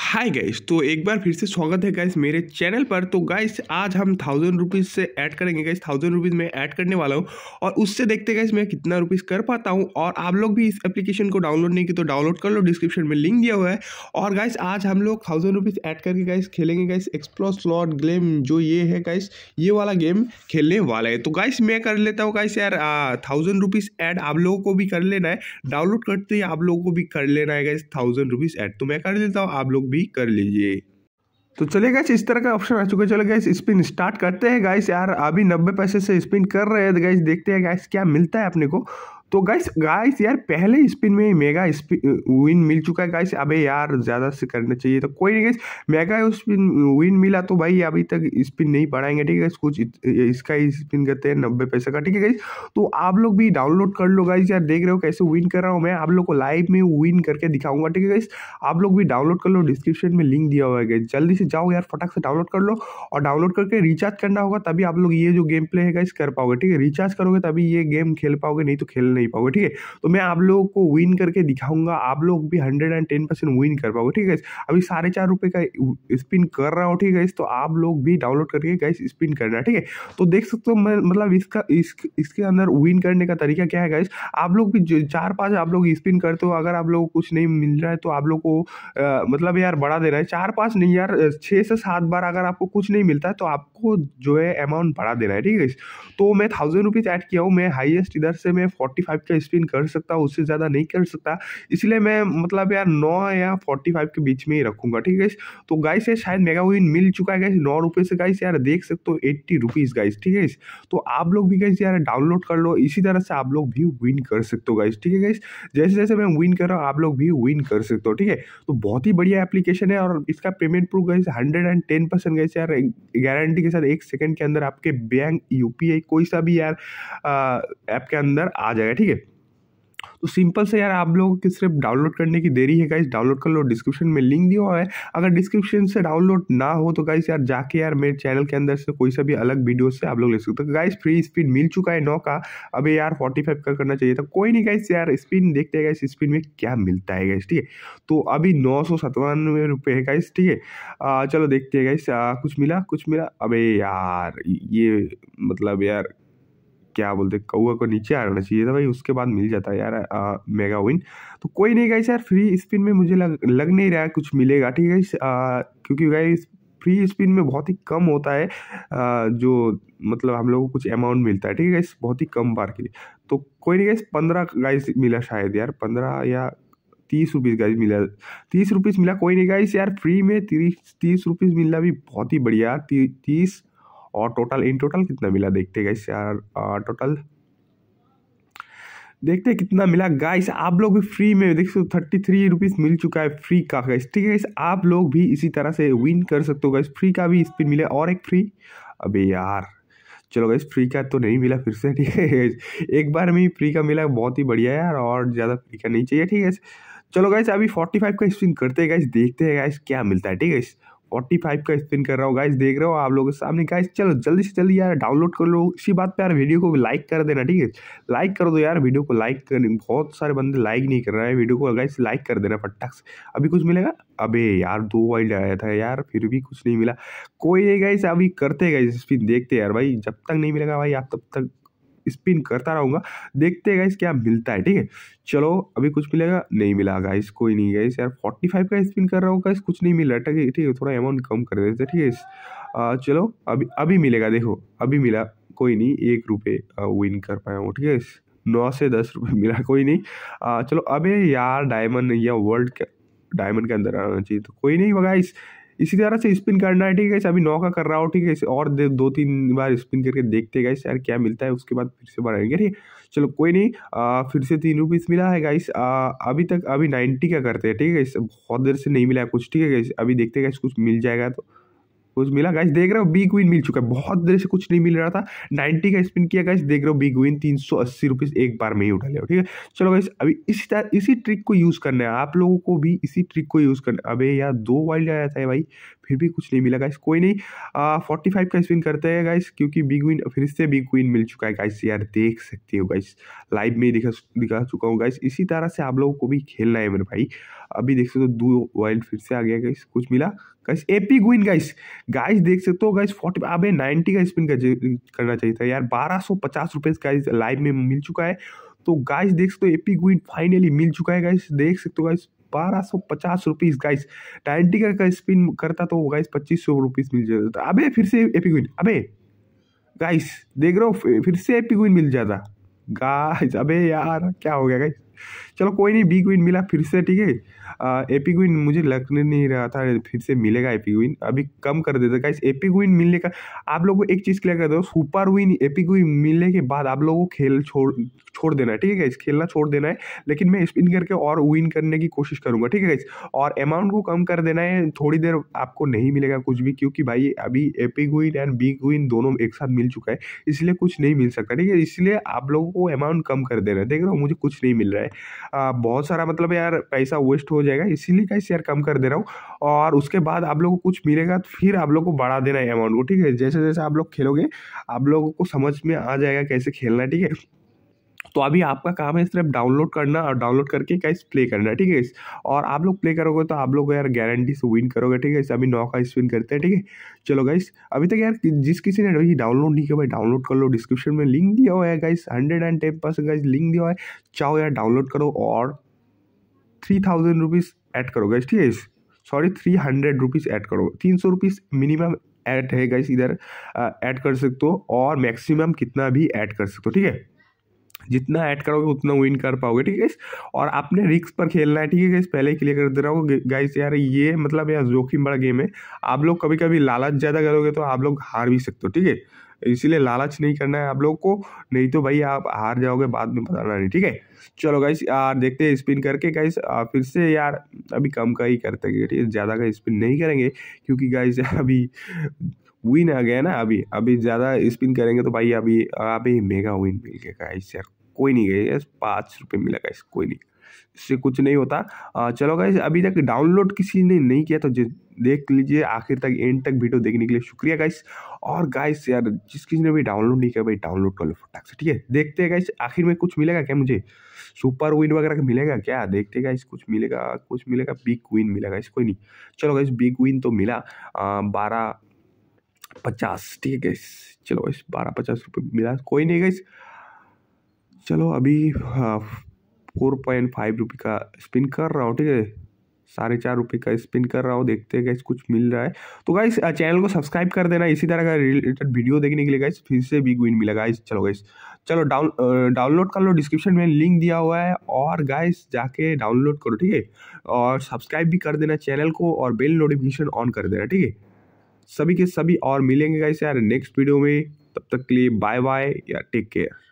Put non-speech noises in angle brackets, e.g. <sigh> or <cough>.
hi guys तो एक बार फिर से स्वागत है गाइस मेरे चैनल पर तो गाइस आज हम थाउजेंड रुपीज़ से ऐड करेंगे गाइस थाउजेंड रुपीज़ में ऐड करने वाला हूँ और उससे देखते गाइस मैं कितना रुपीज़ कर पाता हूँ और आप लोग भी इस एप्लीकेशन को डाउनलोड नहीं की तो डाउनलोड कर लो डिस्क्रिप्शन में लिंक दिया हुआ है और गाइस आज हम लोग थाउजेंड रुपीज़ ऐड करके गाइस खेलेंगे गाइस एक्सप्लोर स्लॉट गेम जो ये है गाइस ये वाला गेम खेलने वाला है तो गाइस मैं कर लेता हूँ गाइस यार थाउजेंड रुपीज़ ऐड आप लोगों को भी कर लेना है डाउनलोड करते ही आप लोगों को भी कर लेना है गाइस थाउजेंड रुपीज़ ऐड तो मैं कर लेता हूँ आप लोग भी कर लीजिए तो चलिए गए इस तरह का ऑप्शन आ चुका है चलो स्पिन स्टार्ट करते हैं गाइस यार अभी नब्बे पैसे से स्पिन कर रहे हैं गाइस तो देखते हैं गैस क्या मिलता है अपने को तो गाइस गाइस यार पहले स्पिन में मेगा विन मिल चुका है गाइस अबे यार ज़्यादा से करना चाहिए तो कोई नहीं गाइस मेगा स्पिन विन मिला तो भाई अभी तक स्पिन नहीं बढ़ाएंगे ठीक है कुछ इसका ही स्पिन करते हैं नब्बे पैसे का ठीक है गाइस तो आप लोग भी डाउनलोड कर लो गाइस यार देख रहे हो कैसे विन कर रहा हूँ मैं आप लोग को लाइव में विन करके दिखाऊंगा ठीक है गाइस आप लोग भी डाउनलोड कर लो डिस्क्रिप्शन में लिंक दिया हुआ है गाइस जल्दी से जाओ यार फटाक से डाउनलोड कर लो और डाउनलोड करके रिचार्ज करना होगा तभी आप लोग ये जो गेम प्ले है गाइस कर पाओगे ठीक है रिचार्ज करोगे तभी ये गेम खेल पाओगे नहीं तो खेल नहीं पाओगे ठीक है तो मैं आप लोगों को विन करके दिखाऊंगा आप लोग भी hundred and ten percent win कर पाओगे ठीक है अभी साढ़े चार रुपये का स्पिन कर रहा हूँ ठीक है तो आप लोग भी डाउनलोड करके गैस स्पिन करना ठीक है तो देख सकते हो मतलब इसका इस, इसके अंदर विन करने का तरीका क्या है गैस आप लोग भी चार पाँच आप लोग स्पिन करते हो अगर आप लोग कुछ नहीं मिल रहा है तो आप लोग को आ, मतलब यार बढ़ा दे रहा है चार पाँच नहीं यार छः से सात बार अगर आपको कुछ नहीं मिलता है तो आपको जो है अमाउंट बढ़ा देना है ठीक है तो मैं थाउजेंड रुपीज़ ऐड किया हूँ मैं हाईएस्ट इधर से मैं फोर्टी फाइव का स्पिन कर सकता उससे ज़्यादा नहीं कर सकता इसलिए मैं मतलब यार नौ या फोर्टी फाइव के बीच में ही रखूँगा ठीक है तो गाइस ये शायद मेगा विन मिल चुका है गाइस नौ रुपये से गाइस यार देख सकते हो एट्टी रुपीज़ गाइस ठीक है तो आप लोग भी गाइस यार डाउनलोड कर लो इसी तरह से आप लोग भी विन कर सकते हो गाइस ठीक है गाइस जैसे जैसे मैं विन कर रहा हूँ आप लोग भी विन कर सकते हो ठीक है तो बहुत ही बढ़िया एप्लीकेशन है और इसका payment proof guys hundred and ten percent guys यार गारंटी के साथ एक सेकेंड के अंदर आपके बैंक यूपीआई कोई सा भी यार ऐप के अंदर आ जाएगा ठीक है तो सिंपल से यार आप लोगों की सिर्फ डाउनलोड करने की देरी है गाइस डाउनलोड कर लो डिस्क्रिप्शन में लिंक दिया हुआ है अगर डिस्क्रिप्शन से डाउनलोड ना हो तो गाइस यार जाके यार मेरे चैनल के अंदर से कोई सा भी अलग वीडियो से आप लोग ले सकते हो तो गाइस फ्री स्पीड मिल चुका है नौ का अभी यार फोर्टी फाइव का करना चाहिए था कोई नहीं गाइस यार स्पीड देखते हैं गाइस स्पीड में क्या मिलता है गाइस ठीक है तो अभी नौ सौ सतानवे रुपये है गाइस ठीक है चलो देखते हैं गाइस कुछ मिला कुछ मिला अभी यार ये मतलब यार क्या बोलते कौआ को नीचे आ चाहिए था भाई उसके बाद मिल जाता यार आ, मेगा विन तो कोई नहीं गाइस यार फ्री स्पिन में मुझे लग लग नहीं रहा है कुछ मिलेगा ठीक है क्योंकि गाइस फ्री स्पिन में बहुत ही कम होता है आ, जो मतलब हम लोग को कुछ अमाउंट मिलता है ठीक है इस बहुत ही कम बार के लिए तो कोई नहीं गाइस पंद्रह गाइस मिला शायद यार पंद्रह या तीस रुपीज़ गाइस मिला तीस रुपीज़ मिला कोई नहीं गाइस यार फ्री में तीस तीस रुपीज़ मिलना भी बहुत ही बढ़िया ती, तीस और टोटल इन टोटल कितना मिला देखते गाइस यार टोटल देखते कितना मिला गाइस आप लोग भी फ्री में देख सकते थर्टी थ्री रुपीज़ मिल चुका है फ्री का गाइस ठीक है गाइस आप लोग भी इसी तरह से विन कर सकते हो गाइस फ्री का भी स्पिन मिले और एक फ्री अबे यार चलो गाइस फ्री का तो नहीं मिला फिर से <laughs> ठीक है एक बार में फ्री का मिला बहुत ही बढ़िया यार और ज़्यादा फ्री का नहीं चाहिए ठीक है चलो गाइस अभी फोर्टी फाइव का स्पिन करते हैं गाइस देखते हैं गाइस क्या मिलता है ठीक है फोर्टी फाइव का स्पिन कर रहा हूँ गाइस देख रहे हो आप लोगों के सामने गाइस चलो जल्दी से जल्दी यार डाउनलोड कर लो इसी बात पे यार वीडियो को लाइक कर देना ठीक है लाइक तो कर दो यार वीडियो को लाइक कर बहुत सारे बंदे लाइक नहीं कर रहे हैं वीडियो को गाइस लाइक कर देना फटाक से अभी कुछ मिलेगा अबे यार दो वाइल्ड आया था यार फिर भी कुछ नहीं मिला कोई नहीं गाइस अभी करते गाइस स्पिन देखते यार भाई जब तक नहीं मिलेगा भाई आप तब तक स्पिन करता रहूँगा देखते हैं गाइस क्या मिलता है ठीक है चलो अभी कुछ मिलेगा नहीं मिला गाइस कोई नहीं गाइस यार फोर्टी फाइव का स्पिन कर रहा हूँ गाइस कुछ नहीं मिल रहा ठीक है ठीक है थोड़ा अमाउंट कम कर देते ठीक है चलो अभी अभी मिलेगा देखो अभी मिला कोई नहीं एक रुपये विन कर पाया हूँ ठीक है नौ से दस रुपये मिला कोई नहीं चलो अभी यार डायमंड या वर्ल्ड डायमंड के अंदर आना चाहिए तो कोई नहीं गाइस इसी तरह से स्पिन करना है ठीक है अभी नौ का कर रहा हूँ ठीक है और दो तीन बार स्पिन करके देखते गाइस यार क्या मिलता है उसके बाद फिर से बढ़ाएंगे ठीक है चलो कोई नहीं आ, फिर से तीन रुपीस मिला है गाइस अभी तक अभी नाइन्टी का करते हैं ठीक है बहुत देर से नहीं मिला है कुछ ठीक है गाइस अभी देखते गाइस कुछ मिल जाएगा तो कुछ मिला गाइस देख रहे हो बी क्वीन मिल चुका है बहुत देर से कुछ नहीं मिल रहा था नाइन्टी का स्पिन किया गाइस देख रहे हो बी क्वीन तीन सौ अस्सी रुपीज़ एक बार में ही उठा लिया ठीक है चलो गाइस अभी इसी तरह इसी ट्रिक को यूज़ करना है आप लोगों को भी इसी ट्रिक को यूज़ करना अबे यार दो वाइल्ड आया था भाई फिर भी कुछ नहीं मिला गाइस कोई नहीं फोर्टी फाइव का स्पिन करते हैं गाइस क्योंकि बी क्वीन फिर से बी क्वीन मिल चुका है गाइस यार देख सकते हो गाइस लाइव में दिखा दिखा चुका हूँ गाइस इसी तरह से आप लोगों को भी खेलना है मेरे भाई अभी देख सकते हो दो वाइल्ड फिर से आ गया गाइस कुछ मिला गाइस एपी गुइन गाइस गाइस देख सकते हो गाइस फोर्टी अबे नाइन्टी का स्पिन का करना चाहिए था यार बारह सौ पचास रुपये गाइस लाइव में मिल चुका है तो गाइस देख सकते हो एपी गुइन फाइनली मिल चुका है गाइस देख सकते हो गाइस बारह सौ पचास रुपीज़ गाइस नाइन्टी का, स्पिन करता तो गाइस पच्चीस सौ रुपीज़ मिल जाता अबे फिर से एपी गुइन अबे गाइस देख रहे हो फिर से एपी गुइन मिल जाता गाइस अबे यार क्या हो गया गाइस चलो कोई नहीं बी क्विन मिला फिर से ठीक है एपी विन मुझे लग नहीं रहा था फिर से मिलेगा एपी विन अभी कम कर देते गाइस एपिक विन मिलने का आप लोगों को एक चीज़ क्लियर कर दो सुपर विन एपी विन मिलने के बाद आप लोगों को खेल छोड़ छोड़ देना है ठीक है गाइस खेलना छोड़ देना है लेकिन मैं स्पिन करके और विन करने की कोशिश करूँगा ठीक है गाइस और अमाउंट को कम कर देना है थोड़ी देर आपको नहीं मिलेगा कुछ भी क्योंकि भाई अभी AP win and B win दोनों एक साथ मिल चुका है इसलिए कुछ नहीं मिल सकता ठीक है इसलिए आप लोगों को अमाउंट कम कर देना है देख रहे हो मुझे कुछ नहीं मिल रहा है बहुत सारा मतलब यार पैसा वेस्ट हो जाएगा इसीलिए का यार कम कर दे रहा हूँ और उसके बाद आप लोग को कुछ मिलेगा तो फिर आप लोग को बढ़ा देना है अमाउंट को ठीक है जैसे जैसे आप लोग खेलोगे आप लोगों को समझ में आ जाएगा कैसे खेलना ठीक है तो अभी आपका काम है सिर्फ डाउनलोड करना और डाउनलोड करके गाइस प्ले करना ठीक है और आप लोग प्ले करोगे तो आप लोग यार गारंटी से विन करोगे ठीक है अभी नौ का स्पिन करते हैं ठीक है चलो गाइस अभी तक यार जिस किसी ने डाउनलोड नहीं किया भाई डाउनलोड कर लो डिस्क्रिप्शन में लिंक दिया हुआ है guys hundred and ten percent guys link दिया हुआ है चाहो यार डाउनलोड करो और थ्री थाउजेंड रुपीज़ ऐड करो गाइस ठीक है sorry three hundred rupees add करो तीन सौ रुपीज़ मिनिमम ऐड है गाइस इधर ऐड कर सकते हो और मैक्सिमम कितना भी ऐड कर सकते हो ठीक है जितना ऐड करोगे उतना विन कर पाओगे ठीक है और आपने रिक्स पर खेलना है ठीक है गाइस पहले ही क्लियर कर दे रहा हूँ गाइस यार ये मतलब यार जोखिम बड़ा गेम है आप लोग कभी कभी लालच ज़्यादा करोगे तो आप लोग हार भी सकते हो ठीक है इसीलिए लालच नहीं करना है आप लोग को नहीं तो भाई आप हार जाओगे बाद में बताना नहीं ठीक है चलो गाइस यार देखते हैं स्पिन करके गाइस फिर से यार अभी कम का ही करते ठीक है ज़्यादा का स्पिन नहीं करेंगे क्योंकि गाइस <laughs> अभी विन आ गया ना अभी अभी ज़्यादा स्पिन करेंगे तो भाई अभी अभी मेगा विन मिल गया गाइस यार कोई नहीं गई पाँच रुपये मिला गाइस कोई नहीं इससे कुछ नहीं होता चलो गाइस अभी तक डाउनलोड किसी ने नहीं किया तो देख लीजिए आखिर तक एंड तक वीडियो देखने के लिए शुक्रिया गाइस और गाइस यार जिस किसी ने भी डाउनलोड नहीं किया भाई डाउनलोड कर लो फटाक से ठीक है देखते हैं गाइस आखिर में कुछ मिलेगा क्या मुझे सुपर विन वगैरह मिलेगा क्या देखते हैं गाइस कुछ मिलेगा कुछ मिलेगा बिग विन मिलेगा इस कोई नहीं चलो गाइस बिग विन तो मिला बारह पचास ठीक है गाइस चलो गाइस बारह पचास रुपये मिला कोई नहीं गाइस चलो अभी फोर पॉइंट फाइव रुपये का स्पिन कर रहा हूँ ठीक है साढ़े चार रुपये का स्पिन कर रहा हूँ देखते हैं गाइस कुछ मिल रहा है तो गाइस चैनल को सब्सक्राइब कर देना इसी तरह का रिलेटेड वीडियो देखने के लिए गाइस फिर से बिग विन मिला गाइस चलो गाइस चलो डाउन डाउनलोड कर लो डिस्क्रिप्शन में लिंक दिया हुआ है और गाइस जाके डाउनलोड करो ठीक है और सब्सक्राइब भी कर देना चैनल को और बेल नोटिफिकेशन ऑन कर देना ठीक है सभी के सभी और मिलेंगे गाइस यार नेक्स्ट वीडियो में तब तक के लिए बाय बाय या टेक केयर